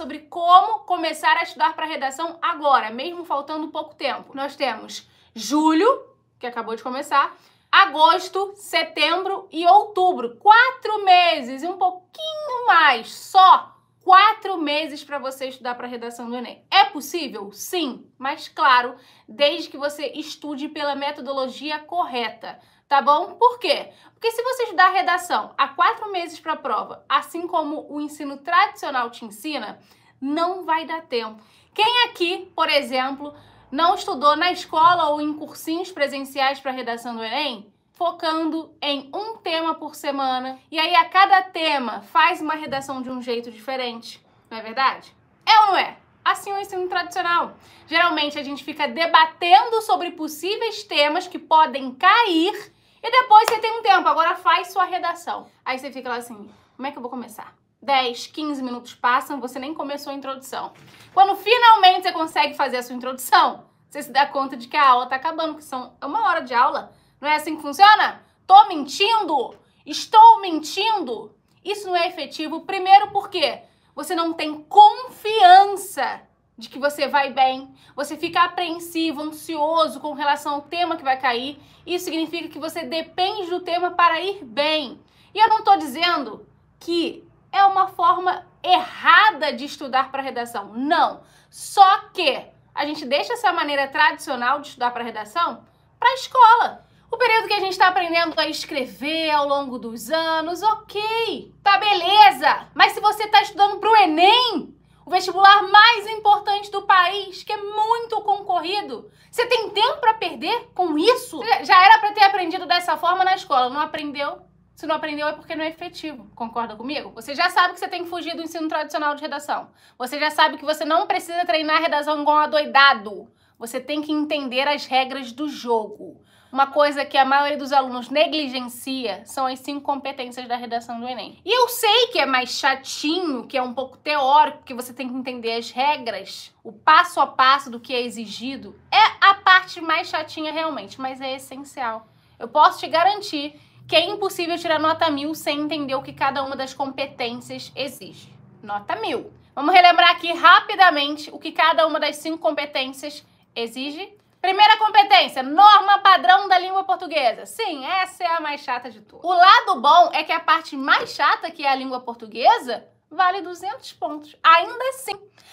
sobre como começar a estudar para redação agora, mesmo faltando pouco tempo. Nós temos julho, que acabou de começar, agosto, setembro e outubro. Quatro meses e um pouquinho mais só quatro meses para você estudar para a redação do Enem. É possível? Sim, mas claro, desde que você estude pela metodologia correta. Tá bom? Por quê? Porque se você estudar redação há quatro meses para a prova, assim como o ensino tradicional te ensina, não vai dar tempo. Quem aqui, por exemplo, não estudou na escola ou em cursinhos presenciais para redação do Enem? focando em um tema por semana. E aí, a cada tema, faz uma redação de um jeito diferente. Não é verdade? É ou não é? Assim é o ensino tradicional. Geralmente, a gente fica debatendo sobre possíveis temas que podem cair e depois você tem um tempo, agora faz sua redação. Aí você fica lá assim: como é que eu vou começar? 10, 15 minutos passam, você nem começou a introdução. Quando finalmente você consegue fazer a sua introdução, você se dá conta de que ah, a aula está acabando, que são é uma hora de aula. Não é assim que funciona? Tô mentindo? Estou mentindo? Isso não é efetivo. Primeiro, porque você não tem confiança de que você vai bem, você fica apreensivo, ansioso com relação ao tema que vai cair. Isso significa que você depende do tema para ir bem. E eu não estou dizendo que é uma forma errada de estudar para redação. Não. Só que a gente deixa essa maneira tradicional de estudar para redação para a escola. O período que a gente está aprendendo a escrever ao longo dos anos, ok, tá beleza. Mas se você está estudando para o Enem, o vestibular mais importante do país, que é muito concorrido. Você tem tempo para perder com isso? É, já era para ter aprendido dessa forma na escola, não aprendeu? Se não aprendeu é porque não é efetivo. Concorda comigo? Você já sabe que você tem que fugir do ensino tradicional de redação. Você já sabe que você não precisa treinar redação igual um adoidado. Você tem que entender as regras do jogo. Uma coisa que a maioria dos alunos negligencia são as cinco competências da redação do Enem. E eu sei que é mais chatinho, que é um pouco teórico, que você tem que entender as regras, o passo a passo do que é exigido. É a parte mais chatinha realmente, mas é essencial. Eu posso te garantir que é impossível tirar nota mil sem entender o que cada uma das competências exige. Nota mil. Vamos relembrar aqui rapidamente o que cada uma das cinco competências exige Primeira competência, norma padrão da língua portuguesa. Sim, essa é a mais chata de todas. O lado bom é que a parte mais chata, que é a língua portuguesa, vale 200 pontos. Ainda assim,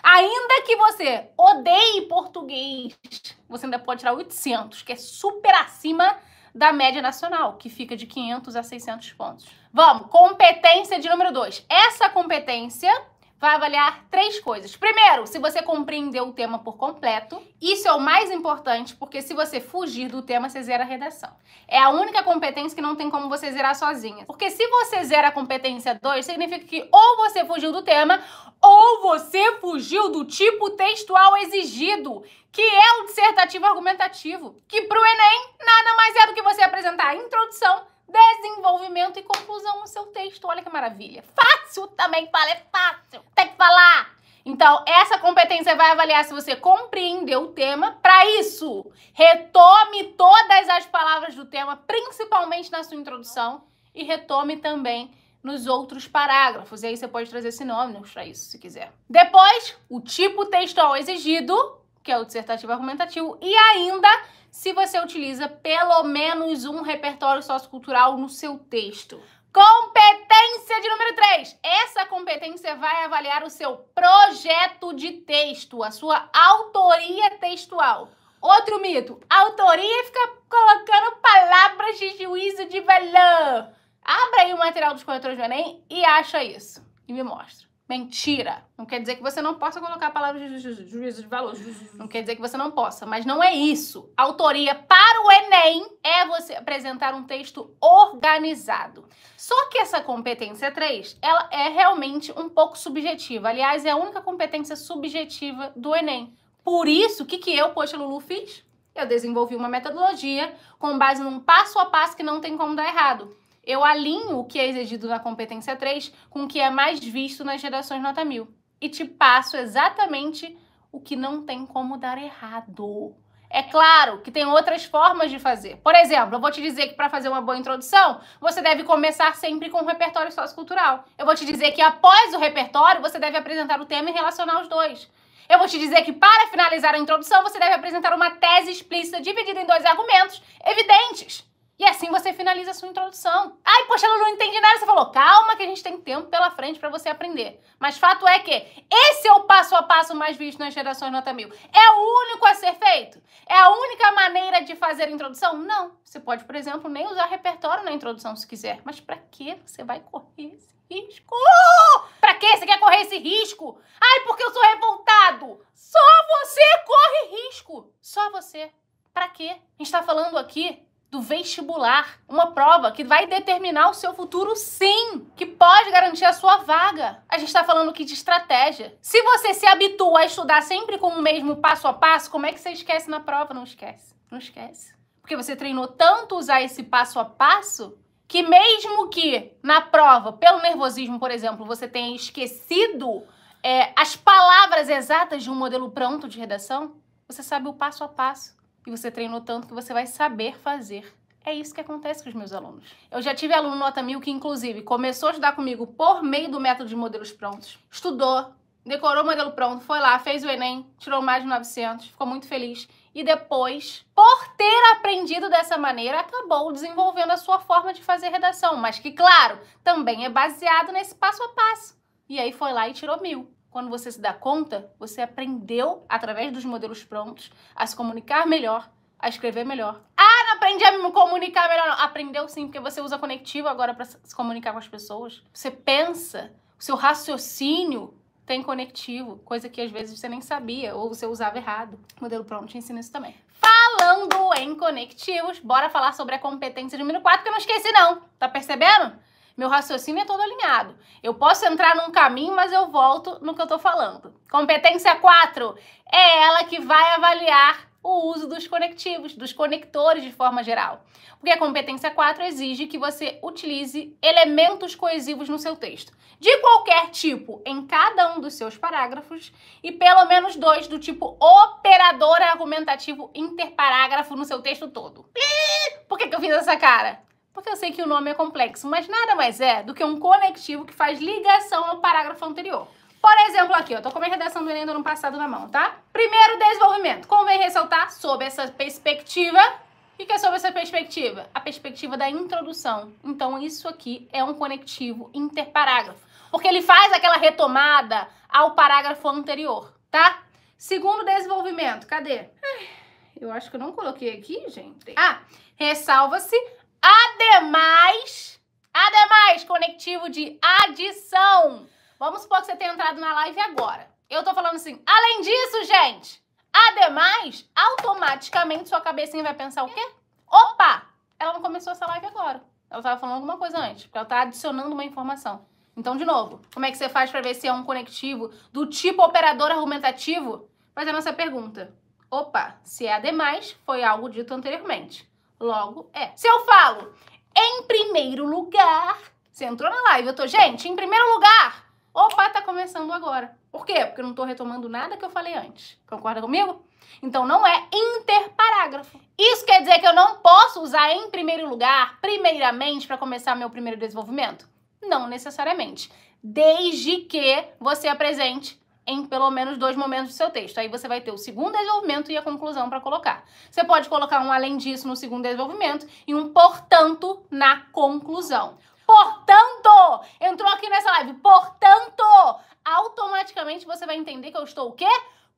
ainda que você odeie português, você ainda pode tirar 800, que é super acima da média nacional, que fica de 500 a 600 pontos. Vamos, competência de número 2. Essa competência vai avaliar três coisas. Primeiro, se você compreendeu o tema por completo. Isso é o mais importante, porque se você fugir do tema, você zera a redação. É a única competência que não tem como você zerar sozinha. Porque se você zera a competência 2, significa que ou você fugiu do tema, ou você fugiu do tipo textual exigido, que é o dissertativo argumentativo, que para o Enem nada mais é do que você apresentar a introdução desenvolvimento e conclusão no seu texto. Olha que maravilha. Fácil também, fala, é fácil. Tem que falar. Então, essa competência vai avaliar se você compreendeu o tema. Para isso, retome todas as palavras do tema, principalmente na sua introdução, e retome também nos outros parágrafos. E aí você pode trazer sinônimos né, para isso, se quiser. Depois, o tipo textual exigido que é o dissertativo argumentativo, e ainda se você utiliza pelo menos um repertório sociocultural no seu texto. Competência de número 3. Essa competência vai avaliar o seu projeto de texto, a sua autoria textual. Outro mito: autoria fica colocando palavras de juízo de valor. Abra aí o material dos corretores do Enem e acha isso. E me mostra. Mentira. Não quer dizer que você não possa colocar a palavra de juízo de valor. não quer dizer que você não possa, mas não é isso. Autoria para o Enem é você apresentar um texto organizado. Só que essa competência 3, ela é realmente um pouco subjetiva. Aliás, é a única competência subjetiva do Enem. Por isso, o que, que eu, Poxa Lulu, fiz? Eu desenvolvi uma metodologia com base num passo a passo que não tem como dar errado eu alinho o que é exigido na competência 3 com o que é mais visto nas gerações nota 1000 e te passo exatamente o que não tem como dar errado. É claro que tem outras formas de fazer. Por exemplo, eu vou te dizer que para fazer uma boa introdução, você deve começar sempre com o um repertório sociocultural. Eu vou te dizer que após o repertório, você deve apresentar o tema e relacionar os dois. Eu vou te dizer que para finalizar a introdução, você deve apresentar uma tese explícita dividida em dois argumentos evidentes. E assim você finaliza a sua introdução. Ai, poxa, ela não entende nada. Você falou, calma que a gente tem tempo pela frente para você aprender. Mas fato é que esse é o passo a passo mais visto nas gerações nota mil. É o único a ser feito? É a única maneira de fazer a introdução? Não. Você pode, por exemplo, nem usar repertório na introdução se quiser. Mas para que você vai correr esse risco? Para que você quer correr esse risco? Ai, porque eu sou revoltado. Só você corre risco. Só você. Para quê? A gente está falando aqui do vestibular, uma prova que vai determinar o seu futuro sim, que pode garantir a sua vaga. A gente está falando aqui de estratégia. Se você se habitua a estudar sempre com o mesmo passo a passo, como é que você esquece na prova? Não esquece. Não esquece. Porque você treinou tanto usar esse passo a passo que mesmo que na prova, pelo nervosismo, por exemplo, você tenha esquecido é, as palavras exatas de um modelo pronto de redação, você sabe o passo a passo e você treinou tanto que você vai saber fazer. É isso que acontece com os meus alunos. Eu já tive aluno nota mil que, inclusive, começou a estudar comigo por meio do método de modelos prontos. Estudou, decorou o modelo pronto, foi lá, fez o Enem, tirou mais de 900, ficou muito feliz. E depois, por ter aprendido dessa maneira, acabou desenvolvendo a sua forma de fazer redação, mas que, claro, também é baseado nesse passo a passo. E aí foi lá e tirou mil. Quando você se dá conta, você aprendeu, através dos modelos prontos, a se comunicar melhor, a escrever melhor. Ah, não aprendi a me comunicar melhor. Não. Aprendeu sim, porque você usa conectivo agora para se comunicar com as pessoas. Você pensa, o seu raciocínio tem conectivo, coisa que às vezes você nem sabia ou você usava errado. O modelo pronto te ensina isso também. Falando em conectivos, bora falar sobre a competência número 4, que eu não esqueci não. Tá percebendo? Meu raciocínio é todo alinhado. Eu posso entrar num caminho, mas eu volto no que eu estou falando. Competência 4 é ela que vai avaliar o uso dos conectivos, dos conectores de forma geral. Porque a competência 4 exige que você utilize elementos coesivos no seu texto, de qualquer tipo, em cada um dos seus parágrafos, e pelo menos dois do tipo operador argumentativo interparágrafo no seu texto todo. Por que, que eu fiz essa cara? porque eu sei que o nome é complexo, mas nada mais é do que um conectivo que faz ligação ao parágrafo anterior. Por exemplo, aqui, eu tô com a minha redação do Enem do ano passado na mão, tá? Primeiro, desenvolvimento. Convém ressaltar, sobre essa perspectiva, o que é sobre essa perspectiva? A perspectiva da introdução. Então, isso aqui é um conectivo interparágrafo. Porque ele faz aquela retomada ao parágrafo anterior, tá? Segundo desenvolvimento, cadê? Eu acho que eu não coloquei aqui, gente. Ah, ressalva-se Ademais, ademais, conectivo de adição. Vamos supor que você tenha entrado na live agora. Eu tô falando assim, além disso, gente, ademais, automaticamente sua cabecinha vai pensar o quê? Opa, ela não começou essa live agora. Ela estava falando alguma coisa antes, porque ela está adicionando uma informação. Então, de novo, como é que você faz para ver se é um conectivo do tipo operador argumentativo? Fazendo essa pergunta. Opa, se é ademais, foi algo dito anteriormente logo é. Se eu falo em primeiro lugar, você entrou na live, eu tô, gente, em primeiro lugar. Opa, tá começando agora. Por quê? Porque eu não tô retomando nada que eu falei antes. Concorda comigo? Então não é interparágrafo. Isso quer dizer que eu não posso usar em primeiro lugar, primeiramente, para começar meu primeiro desenvolvimento? Não necessariamente. Desde que você apresente em pelo menos dois momentos do seu texto. Aí você vai ter o segundo desenvolvimento e a conclusão para colocar. Você pode colocar um além disso no segundo desenvolvimento e um portanto na conclusão. Portanto, entrou aqui nessa live, portanto, automaticamente você vai entender que eu estou o quê?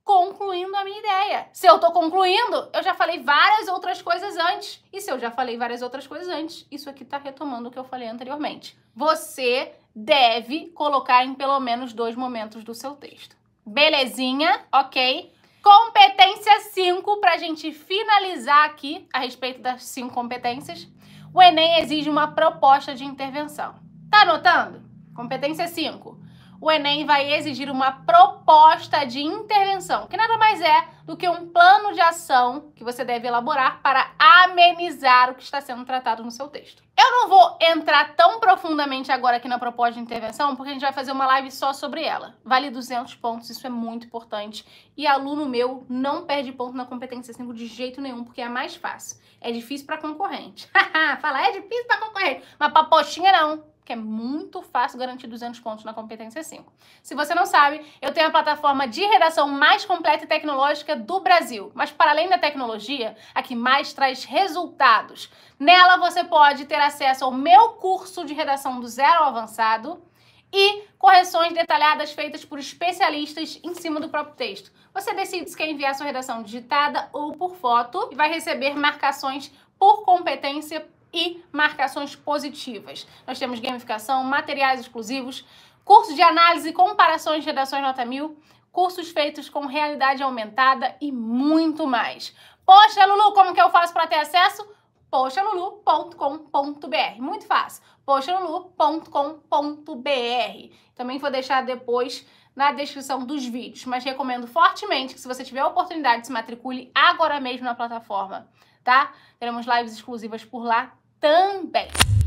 concluindo a minha ideia. Se eu tô concluindo, eu já falei várias outras coisas antes. E se eu já falei várias outras coisas antes, isso aqui tá retomando o que eu falei anteriormente. Você deve colocar em pelo menos dois momentos do seu texto. Belezinha? Ok? Competência 5, para a gente finalizar aqui a respeito das cinco competências. O Enem exige uma proposta de intervenção. Tá anotando? Competência 5 o Enem vai exigir uma proposta de intervenção, que nada mais é do que um plano de ação que você deve elaborar para amenizar o que está sendo tratado no seu texto. Eu não vou entrar tão profundamente agora aqui na proposta de intervenção, porque a gente vai fazer uma live só sobre ela. Vale 200 pontos, isso é muito importante. E aluno meu não perde ponto na competência 5 de jeito nenhum, porque é mais fácil. É difícil para concorrente. Falar é difícil para concorrente, mas para postinha não é muito fácil garantir 200 pontos na competência 5. Se você não sabe, eu tenho a plataforma de redação mais completa e tecnológica do Brasil. Mas para além da tecnologia, a que mais traz resultados. Nela você pode ter acesso ao meu curso de redação do zero ao avançado e correções detalhadas feitas por especialistas em cima do próprio texto. Você decide se quer enviar sua redação digitada ou por foto e vai receber marcações por competência e marcações positivas. Nós temos gamificação, materiais exclusivos, curso de análise, comparações, de redações nota mil, cursos feitos com realidade aumentada e muito mais. Poxa, Lulu, como que eu faço para ter acesso? poxalulu.com.br. Muito fácil. poxalulu.com.br. Também vou deixar depois na descrição dos vídeos, mas recomendo fortemente que se você tiver a oportunidade, se matricule agora mesmo na plataforma, tá? Teremos lives exclusivas por lá também.